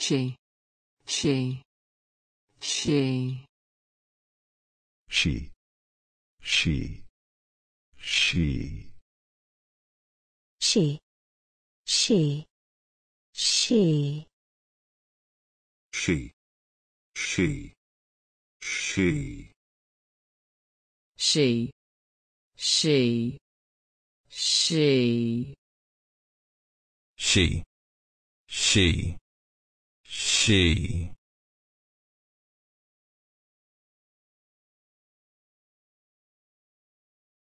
she she she she she she she she she she she she she she she she she she